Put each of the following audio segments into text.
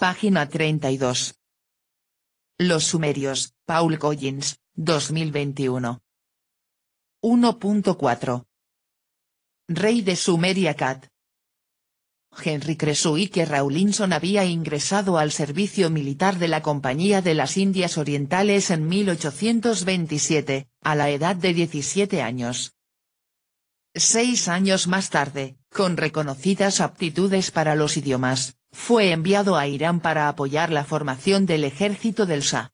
Página 32. Los sumerios, Paul Collins, 2021. 1.4. Rey de Sumeria Cat. Henry y que Rawlinson había ingresado al servicio militar de la Compañía de las Indias Orientales en 1827, a la edad de 17 años. Seis años más tarde, con reconocidas aptitudes para los idiomas, fue enviado a Irán para apoyar la formación del ejército del Shah.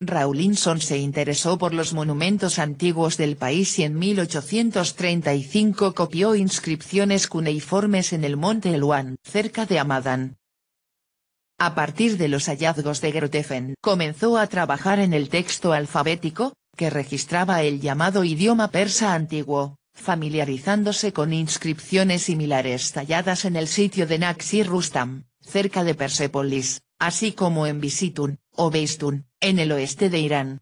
Raulinson se interesó por los monumentos antiguos del país y en 1835 copió inscripciones cuneiformes en el monte Eluan, cerca de Amadán. A partir de los hallazgos de Grotefen comenzó a trabajar en el texto alfabético, que registraba el llamado idioma persa antiguo, familiarizándose con inscripciones similares talladas en el sitio de Naxi Rustam, cerca de Persépolis, así como en Visitun, o Beistun, en el oeste de Irán.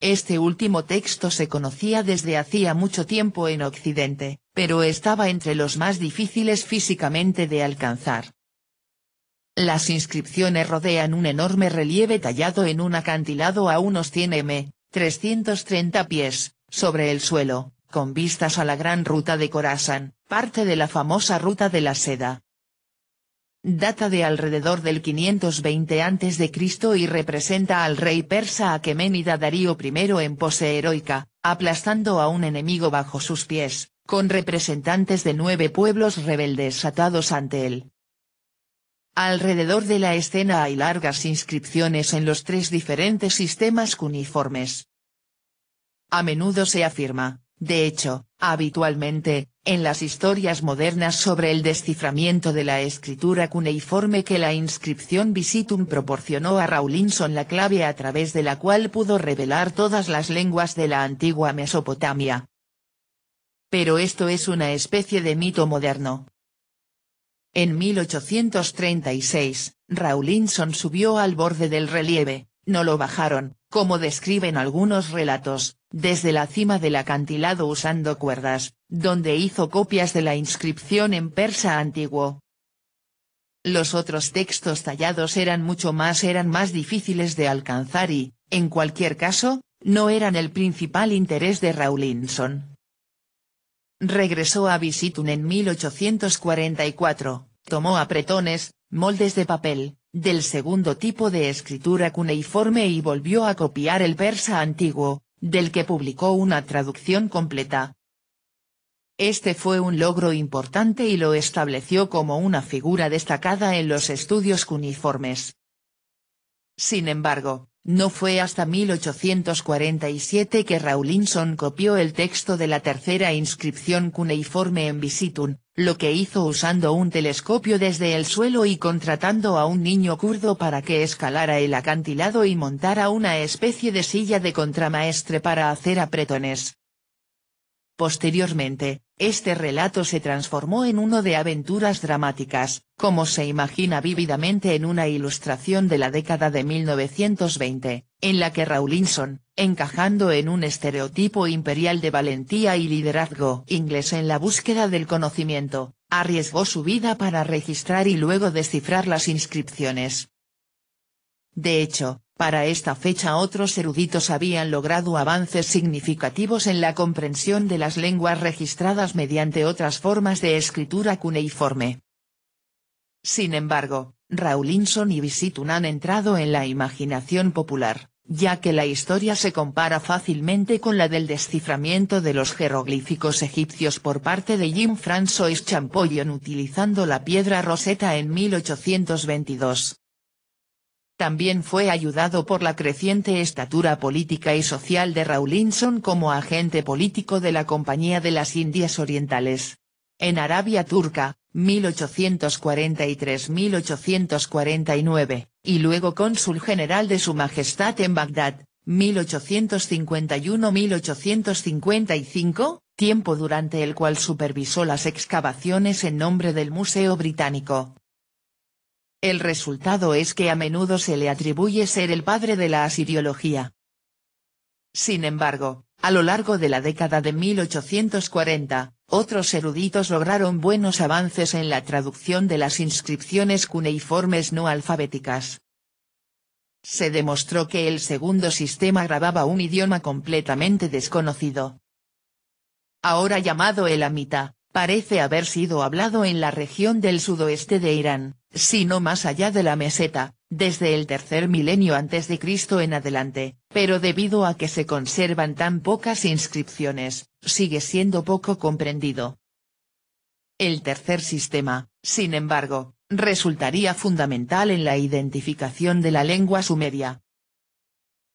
Este último texto se conocía desde hacía mucho tiempo en Occidente, pero estaba entre los más difíciles físicamente de alcanzar. Las inscripciones rodean un enorme relieve tallado en un acantilado a unos 100 m, 330 pies, sobre el suelo, con vistas a la gran ruta de Corazán, parte de la famosa ruta de la seda. Data de alrededor del 520 a.C. y representa al rey persa Aqueménida Darío I en pose heroica, aplastando a un enemigo bajo sus pies, con representantes de nueve pueblos rebeldes atados ante él. Alrededor de la escena hay largas inscripciones en los tres diferentes sistemas cuniformes. A menudo se afirma, de hecho, habitualmente, en las historias modernas sobre el desciframiento de la escritura cuneiforme que la inscripción Visitum proporcionó a Rawlinson la clave a través de la cual pudo revelar todas las lenguas de la antigua Mesopotamia. Pero esto es una especie de mito moderno. En 1836, Rawlinson subió al borde del relieve, no lo bajaron, como describen algunos relatos, desde la cima del acantilado usando cuerdas, donde hizo copias de la inscripción en persa antiguo. Los otros textos tallados eran mucho más eran más difíciles de alcanzar y, en cualquier caso, no eran el principal interés de Rawlinson. Regresó a Visitun en 1844, tomó apretones, moldes de papel, del segundo tipo de escritura cuneiforme y volvió a copiar el persa antiguo, del que publicó una traducción completa. Este fue un logro importante y lo estableció como una figura destacada en los estudios cuneiformes. Sin embargo, no fue hasta 1847 que Rawlinson copió el texto de la tercera inscripción cuneiforme en Visitum, lo que hizo usando un telescopio desde el suelo y contratando a un niño kurdo para que escalara el acantilado y montara una especie de silla de contramaestre para hacer apretones. Posteriormente, este relato se transformó en uno de aventuras dramáticas, como se imagina vívidamente en una ilustración de la década de 1920, en la que Rawlinson, encajando en un estereotipo imperial de valentía y liderazgo inglés en la búsqueda del conocimiento, arriesgó su vida para registrar y luego descifrar las inscripciones. De hecho, para esta fecha otros eruditos habían logrado avances significativos en la comprensión de las lenguas registradas mediante otras formas de escritura cuneiforme. Sin embargo, Rawlinson y Visitun han entrado en la imaginación popular, ya que la historia se compara fácilmente con la del desciframiento de los jeroglíficos egipcios por parte de Jim François Champollion utilizando la piedra roseta en 1822. También fue ayudado por la creciente estatura política y social de Rawlinson como agente político de la Compañía de las Indias Orientales. En Arabia Turca, 1843-1849, y luego cónsul general de Su Majestad en Bagdad, 1851-1855, tiempo durante el cual supervisó las excavaciones en nombre del Museo Británico. El resultado es que a menudo se le atribuye ser el padre de la asiriología. Sin embargo, a lo largo de la década de 1840, otros eruditos lograron buenos avances en la traducción de las inscripciones cuneiformes no alfabéticas. Se demostró que el segundo sistema grababa un idioma completamente desconocido. Ahora llamado el Amita parece haber sido hablado en la región del sudoeste de Irán, sino más allá de la meseta, desde el tercer milenio antes de Cristo en adelante, pero debido a que se conservan tan pocas inscripciones, sigue siendo poco comprendido. El tercer sistema, sin embargo, resultaría fundamental en la identificación de la lengua sumeria.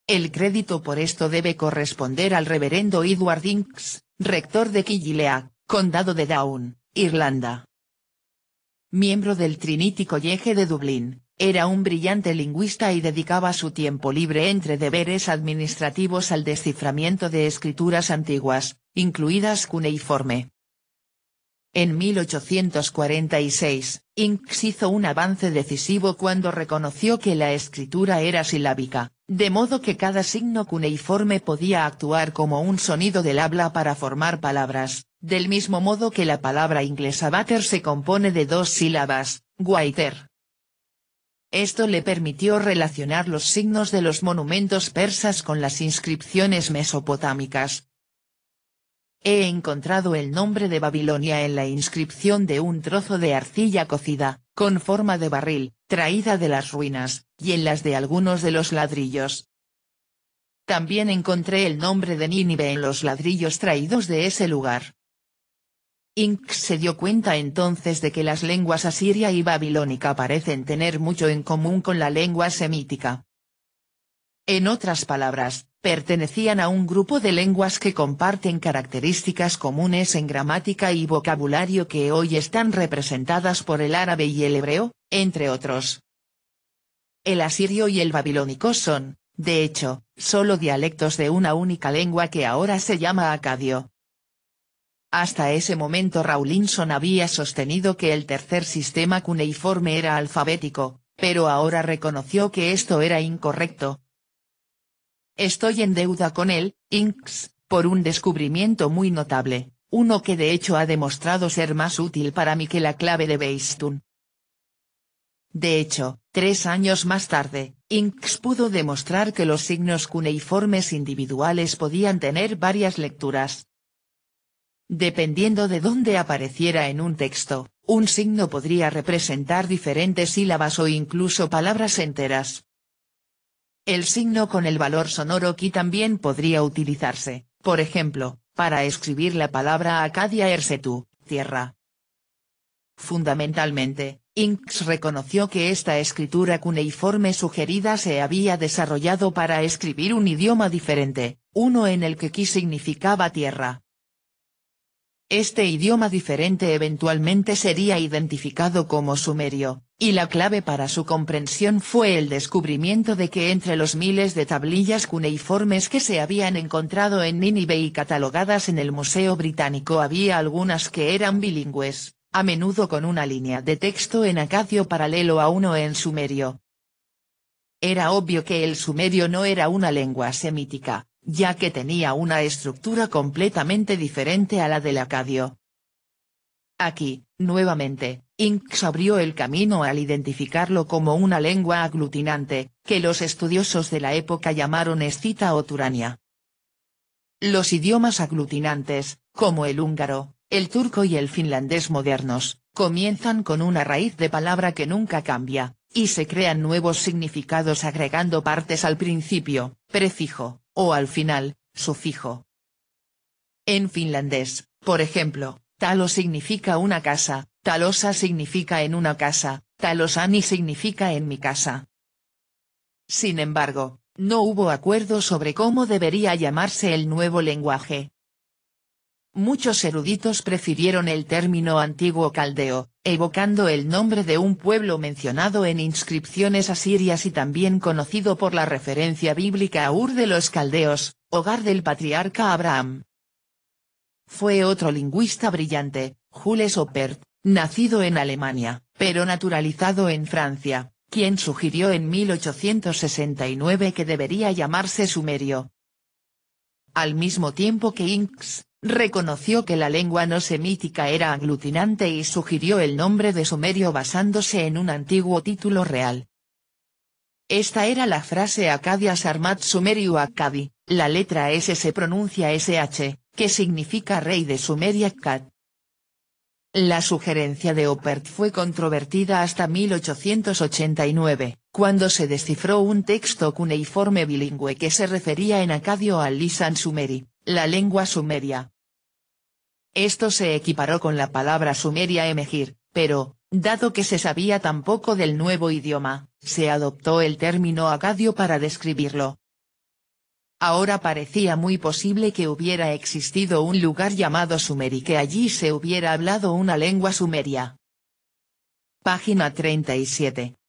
El crédito por esto debe corresponder al reverendo Edward Inks, rector de Kigileak. Condado de Down, Irlanda. Miembro del Trinity College de Dublín, era un brillante lingüista y dedicaba su tiempo libre entre deberes administrativos al desciframiento de escrituras antiguas, incluidas cuneiforme. En 1846, Inks hizo un avance decisivo cuando reconoció que la escritura era silábica, de modo que cada signo cuneiforme podía actuar como un sonido del habla para formar palabras, del mismo modo que la palabra inglesa butter se compone de dos sílabas, water Esto le permitió relacionar los signos de los monumentos persas con las inscripciones mesopotámicas. He encontrado el nombre de Babilonia en la inscripción de un trozo de arcilla cocida, con forma de barril, traída de las ruinas, y en las de algunos de los ladrillos. También encontré el nombre de Nínive en los ladrillos traídos de ese lugar. Inc. se dio cuenta entonces de que las lenguas asiria y babilónica parecen tener mucho en común con la lengua semítica. En otras palabras, pertenecían a un grupo de lenguas que comparten características comunes en gramática y vocabulario que hoy están representadas por el árabe y el hebreo, entre otros. El asirio y el babilónico son, de hecho, solo dialectos de una única lengua que ahora se llama acadio, hasta ese momento Rawlinson había sostenido que el tercer sistema cuneiforme era alfabético, pero ahora reconoció que esto era incorrecto. Estoy en deuda con él, Inks, por un descubrimiento muy notable, uno que de hecho ha demostrado ser más útil para mí que la clave de Beistun. De hecho, tres años más tarde, Inks pudo demostrar que los signos cuneiformes individuales podían tener varias lecturas, Dependiendo de dónde apareciera en un texto, un signo podría representar diferentes sílabas o incluso palabras enteras. El signo con el valor sonoro ki también podría utilizarse, por ejemplo, para escribir la palabra Acadia Ersetu, tierra. Fundamentalmente, Inks reconoció que esta escritura cuneiforme sugerida se había desarrollado para escribir un idioma diferente, uno en el que ki significaba tierra, este idioma diferente eventualmente sería identificado como sumerio, y la clave para su comprensión fue el descubrimiento de que entre los miles de tablillas cuneiformes que se habían encontrado en Nínive y catalogadas en el Museo Británico había algunas que eran bilingües, a menudo con una línea de texto en acadio paralelo a uno en sumerio. Era obvio que el sumerio no era una lengua semítica, ya que tenía una estructura completamente diferente a la del acadio. Aquí, nuevamente, Inks abrió el camino al identificarlo como una lengua aglutinante, que los estudiosos de la época llamaron escita o turania. Los idiomas aglutinantes, como el húngaro, el turco y el finlandés modernos, comienzan con una raíz de palabra que nunca cambia, y se crean nuevos significados agregando partes al principio, prefijo, o al final, sufijo. En finlandés, por ejemplo, talo significa una casa, talosa significa en una casa, talosani significa en mi casa. Sin embargo, no hubo acuerdo sobre cómo debería llamarse el nuevo lenguaje. Muchos eruditos prefirieron el término antiguo caldeo, evocando el nombre de un pueblo mencionado en inscripciones asirias y también conocido por la referencia bíblica a Ur de los Caldeos, hogar del patriarca Abraham. Fue otro lingüista brillante, Jules Oppert, nacido en Alemania, pero naturalizado en Francia, quien sugirió en 1869 que debería llamarse Sumerio. Al mismo tiempo que Inks, reconoció que la lengua no semítica era aglutinante y sugirió el nombre de sumerio basándose en un antiguo título real. Esta era la frase Acadia Sarmat Sumerio Akkadi, la letra S se pronuncia SH, que significa rey de Sumeria Kat. La sugerencia de Oppert fue controvertida hasta 1889, cuando se descifró un texto cuneiforme bilingüe que se refería en acadio al Lisan Sumeri, la lengua sumeria, esto se equiparó con la palabra sumeria emegir, pero, dado que se sabía tan poco del nuevo idioma, se adoptó el término acadio para describirlo. Ahora parecía muy posible que hubiera existido un lugar llamado Sumer y que allí se hubiera hablado una lengua sumeria. Página 37.